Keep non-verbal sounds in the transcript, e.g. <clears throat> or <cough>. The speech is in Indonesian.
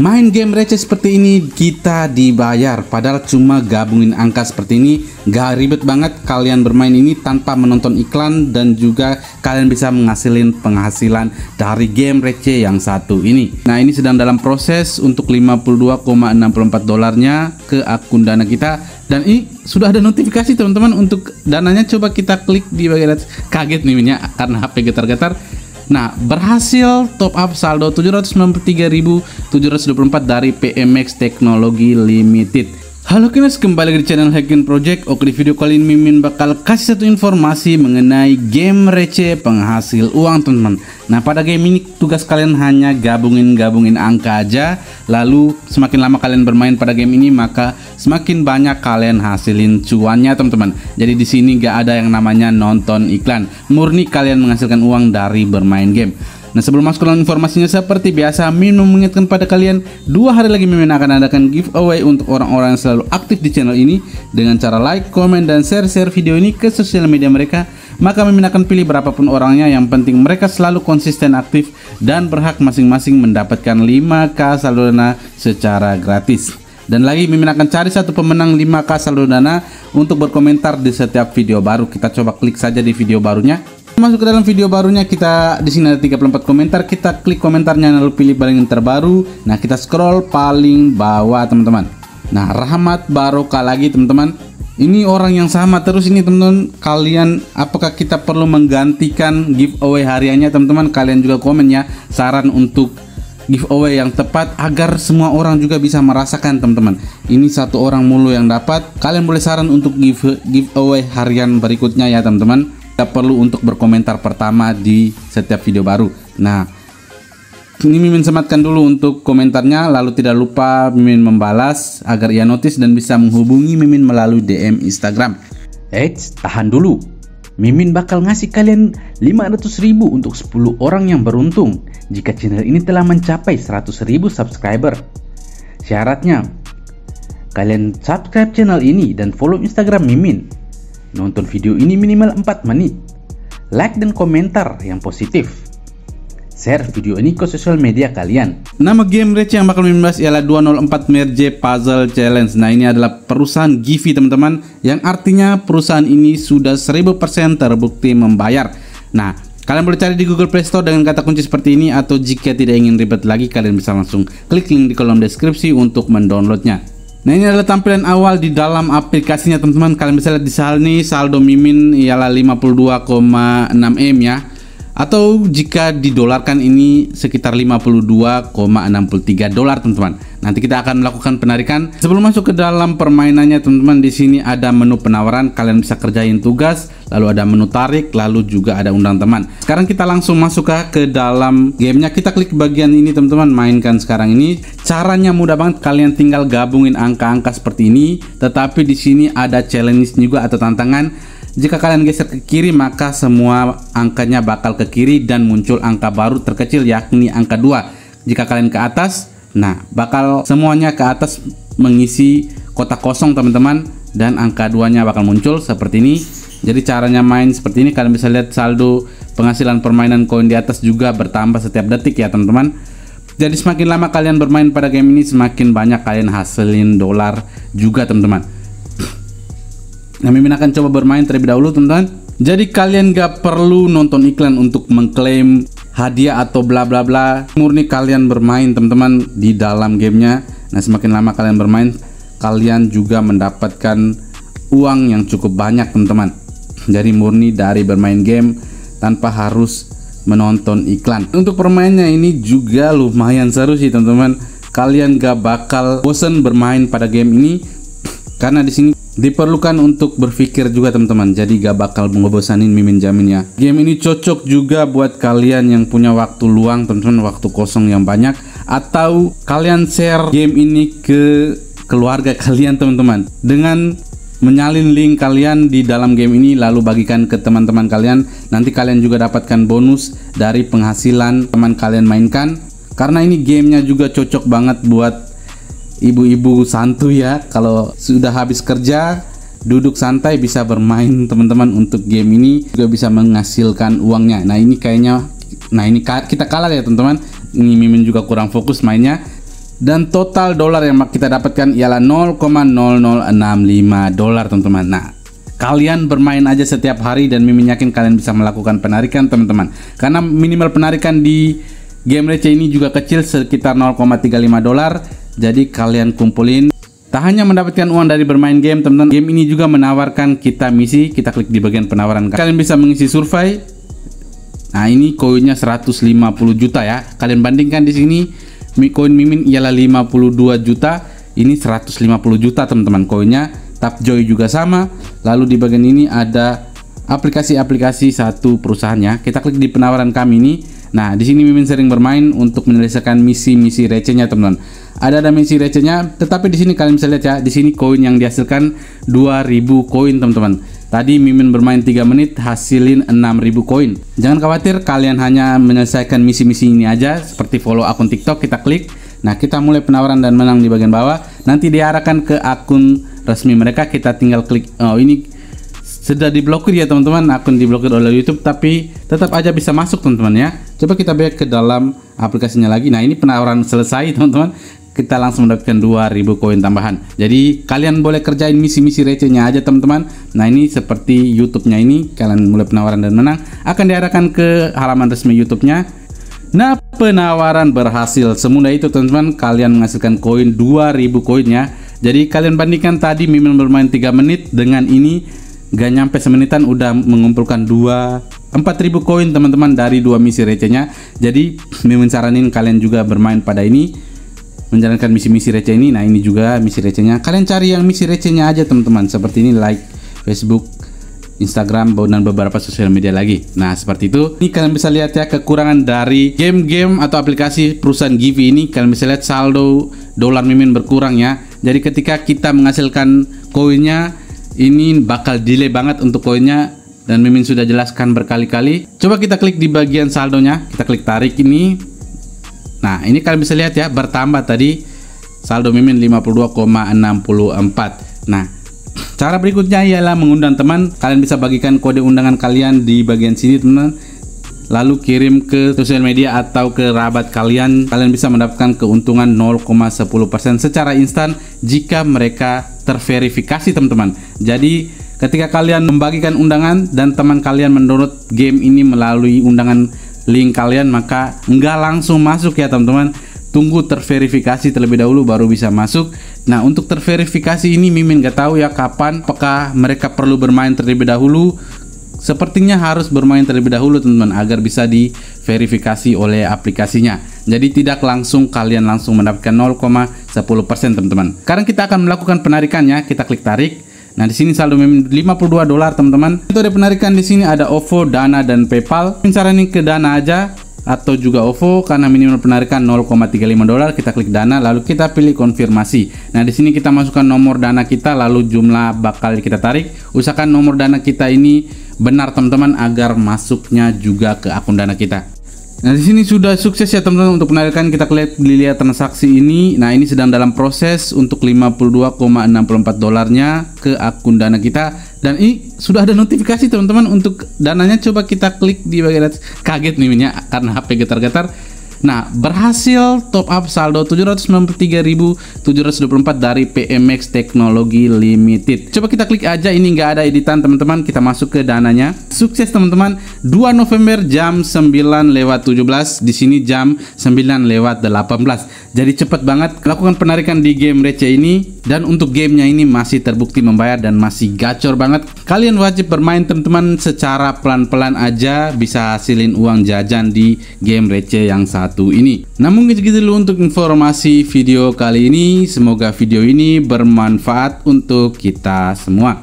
Main game receh seperti ini kita dibayar padahal cuma gabungin angka seperti ini gak ribet banget kalian bermain ini tanpa menonton iklan dan juga kalian bisa menghasilin penghasilan dari game receh yang satu ini. Nah ini sedang dalam proses untuk 52,64 dolarnya ke akun dana kita dan ini sudah ada notifikasi teman-teman untuk dananya coba kita klik di bagian atas kaget nih minyak karena HP getar-getar Nah, berhasil top up saldo 793.724 dari PMX Technology Limited. Halo Kimes, kembali lagi di channel Hacking Project Oke di video kali ini Mimin bakal kasih satu informasi mengenai game receh penghasil uang teman-teman Nah pada game ini tugas kalian hanya gabungin-gabungin angka aja Lalu semakin lama kalian bermain pada game ini maka semakin banyak kalian hasilin cuannya teman-teman Jadi di sini gak ada yang namanya nonton iklan Murni kalian menghasilkan uang dari bermain game Nah sebelum masuk ke informasinya seperti biasa Minum mengingatkan pada kalian dua hari lagi Mimin akan adakan giveaway untuk orang-orang yang selalu aktif di channel ini dengan cara like, komen, dan share-share video ini ke sosial media mereka maka Mimin akan pilih berapapun orangnya yang penting mereka selalu konsisten aktif dan berhak masing-masing mendapatkan 5k saldo dana secara gratis. Dan lagi Mimin akan cari satu pemenang 5K saldo dana untuk berkomentar di setiap video baru. Kita coba klik saja di video barunya. Masuk ke dalam video barunya kita di sini ada 34 komentar. Kita klik komentarnya lalu pilih paling terbaru. Nah, kita scroll paling bawah, teman-teman. Nah, Rahmat Barokah lagi, teman-teman. Ini orang yang sama terus ini, teman-teman. Kalian apakah kita perlu menggantikan giveaway hariannya, teman-teman? Kalian juga komen ya saran untuk giveaway yang tepat agar semua orang juga bisa merasakan teman-teman ini satu orang mulu yang dapat kalian boleh saran untuk give giveaway harian berikutnya ya teman-teman kita perlu untuk berkomentar pertama di setiap video baru. Nah, ini Mimin sematkan dulu untuk komentarnya, lalu tidak lupa Mimin membalas agar ia notice dan bisa menghubungi Mimin melalui DM Instagram. Eits, tahan dulu. Mimin bakal ngasih kalian 500 ribu untuk 10 orang yang beruntung jika channel ini telah mencapai 100 ribu subscriber. Syaratnya, kalian subscribe channel ini dan follow Instagram Mimin Nonton video ini minimal 4 menit. Like dan komentar yang positif. Share video ini ke sosial media kalian. Nama game Rage yang bakal membahas ialah 204 Merge Puzzle Challenge. Nah ini adalah perusahaan Givi teman-teman. Yang artinya perusahaan ini sudah 1000% terbukti membayar. Nah Kalian boleh cari di Google Play Store dengan kata kunci seperti ini atau jika tidak ingin ribet lagi kalian bisa langsung klik link di kolom deskripsi untuk mendownloadnya. Nah ini adalah tampilan awal di dalam aplikasinya teman-teman Kalian bisa lihat di sini saldo mimin ialah 52,6M ya atau jika didolarkan ini sekitar 52,63 dolar teman-teman. Nanti kita akan melakukan penarikan. Sebelum masuk ke dalam permainannya teman-teman di sini ada menu penawaran, kalian bisa kerjain tugas, lalu ada menu tarik, lalu juga ada undang teman. Sekarang kita langsung masuk ke, dalam gamenya. Kita klik bagian ini teman-teman, mainkan sekarang ini. Caranya mudah banget, kalian tinggal gabungin angka-angka seperti ini. Tetapi di sini ada challenge juga atau tantangan jika kalian geser ke kiri maka semua angkanya bakal ke kiri dan muncul angka baru terkecil yakni angka 2. Jika kalian ke atas, nah bakal semuanya ke atas mengisi kotak kosong teman-teman dan angka 2-nya bakal muncul seperti ini. Jadi caranya main seperti ini kalian bisa lihat saldo penghasilan permainan koin di atas juga bertambah setiap detik ya teman-teman. Jadi semakin lama kalian bermain pada game ini semakin banyak kalian hasilin dolar juga teman-teman. Nah, Mimin akan coba bermain terlebih dahulu, teman-teman. Jadi kalian gak perlu nonton iklan untuk mengklaim hadiah atau bla bla bla. Murni kalian bermain, teman-teman, di dalam gamenya. Nah, semakin lama kalian bermain, kalian juga mendapatkan uang yang cukup banyak, teman-teman. Jadi murni dari bermain game tanpa harus menonton iklan. Untuk permainnya ini juga lumayan seru sih, teman-teman. Kalian gak bakal bosen bermain pada game ini karena di sini diperlukan untuk berpikir juga teman-teman. Jadi gak bakal ngebosanin mimin jamin ya Game ini cocok juga buat kalian yang punya waktu luang, teman-teman, waktu kosong yang banyak atau kalian share game ini ke keluarga <laughs> kalian, teman-teman. Dengan menyalin link kalian di dalam game ini lalu bagikan ke teman-teman kalian nanti kalian juga dapatkan bonus dari penghasilan teman kalian mainkan karena ini gamenya juga cocok banget buat ibu-ibu santuy ya kalau sudah habis kerja duduk santai bisa bermain teman-teman untuk game ini juga bisa menghasilkan uangnya nah ini kayaknya nah ini kita kalah ya teman-teman ini Mimin juga kurang fokus mainnya dan total dolar yang kita dapatkan ialah 0,0065 dolar teman-teman nah kalian bermain aja setiap hari dan Mimin yakin kalian bisa melakukan penarikan teman-teman karena minimal penarikan di game receh ini juga kecil sekitar 0,35 dolar jadi kalian kumpulin Tak hanya mendapatkan uang dari bermain game, teman-teman, game ini juga menawarkan kita misi. Kita klik di bagian penawaran. Kalian bisa mengisi survei. Nah, ini koinnya 150 juta ya. Kalian bandingkan di sini, koin Mimin ialah 52 juta, ini 150 juta, teman-teman koinnya. joy juga sama. Lalu di bagian ini ada aplikasi-aplikasi satu perusahaannya. Kita klik di penawaran kami ini. Nah, di sini Mimin sering bermain untuk menyelesaikan misi-misi recehnya, teman-teman. Ada ada misi recehnya, tetapi di sini kalian bisa lihat ya, di sini koin yang dihasilkan 2000 koin, teman-teman. Tadi Mimin bermain 3 menit hasilin 6000 koin. Jangan khawatir kalian hanya menyelesaikan misi-misi ini aja seperti follow akun TikTok kita klik. Nah, kita mulai penawaran dan menang di bagian bawah. Nanti diarahkan ke akun resmi mereka kita tinggal klik oh ini sudah diblokir ya teman-teman akun diblokir oleh YouTube tapi tetap aja bisa masuk teman-teman ya. Coba kita balik ke dalam aplikasinya lagi. Nah, ini penawaran selesai <laughs> teman-teman kita langsung mendapatkan 2000 koin tambahan. Jadi kalian boleh kerjain misi-misi recehnya aja teman-teman. Nah ini seperti YouTube-nya ini kalian mulai penawaran dan menang akan diarahkan ke halaman resmi YouTube-nya. Nah penawaran berhasil semudah itu teman-teman kalian menghasilkan koin 2000 ribu koinnya. Jadi kalian bandingkan tadi mimin bermain 3 menit dengan ini gak nyampe semenitan udah mengumpulkan dua empat ribu koin teman-teman dari dua misi recehnya jadi <clears throat> Mimin saranin kalian juga bermain pada ini menjalankan misi-misi receh ini nah ini juga misi recehnya kalian cari yang misi recehnya aja teman-teman seperti ini like Facebook Instagram dan beberapa sosial media lagi nah seperti itu ini kalian bisa lihat ya kekurangan dari game-game atau aplikasi perusahaan Givi ini kalian bisa lihat saldo dolar mimin berkurang ya jadi ketika kita menghasilkan koinnya ini bakal delay banget untuk koinnya dan Mimin sudah jelaskan berkali-kali. Coba kita klik di bagian saldonya, kita klik tarik ini. Nah, ini kalian bisa lihat ya bertambah tadi saldo Mimin 52,64. Nah, cara berikutnya ialah mengundang teman. Kalian bisa bagikan kode undangan kalian di bagian sini, teman-teman lalu kirim ke sosial media atau ke rabat kalian kalian bisa mendapatkan keuntungan 0,10% secara instan jika mereka terverifikasi teman-teman jadi ketika kalian membagikan undangan dan teman kalian mendownload game ini melalui undangan link kalian maka nggak langsung masuk ya teman-teman tunggu terverifikasi terlebih dahulu baru bisa masuk nah untuk terverifikasi ini Mimin nggak tahu ya kapan apakah mereka perlu bermain terlebih dahulu Sepertinya harus bermain terlebih dahulu teman-teman agar bisa diverifikasi oleh aplikasinya. Jadi tidak langsung kalian langsung mendapatkan 0,10% teman-teman. Sekarang kita akan melakukan penarikannya. Kita klik tarik. Nah, di sini saldo meme 52 dolar, teman-teman. ada penarikan di sini ada OVO, Dana dan PayPal. ini ke Dana aja atau juga OVO karena minimal penarikan 0,35 dolar. Kita klik Dana lalu kita pilih konfirmasi. Nah, di sini kita masukkan nomor Dana kita lalu jumlah bakal kita tarik. Usahakan nomor Dana kita ini benar teman-teman agar masuknya juga ke akun dana kita. Nah di sini sudah sukses ya teman-teman untuk penarikan kita lihat dilihat transaksi ini. Nah ini sedang dalam proses untuk 52,64 dolarnya ke akun dana kita dan ini sudah ada notifikasi teman-teman untuk dananya coba kita klik di bagian atas. Kaget nih minyak karena HP getar-getar Nah, berhasil top up saldo 793.724 dari PMX Technology Limited. Coba kita klik aja ini nggak ada editan teman-teman, kita masuk ke dananya. Sukses teman-teman, 2 November jam 9 lewat 17, di sini jam 9 lewat 18. Jadi cepat banget lakukan penarikan di game receh ini dan untuk gamenya ini masih terbukti membayar dan masih gacor banget. Kalian wajib bermain teman-teman secara pelan-pelan aja bisa hasilin uang jajan di game receh yang saat satu ini. Namun gitu dulu untuk informasi video kali ini. Semoga video ini bermanfaat untuk kita semua.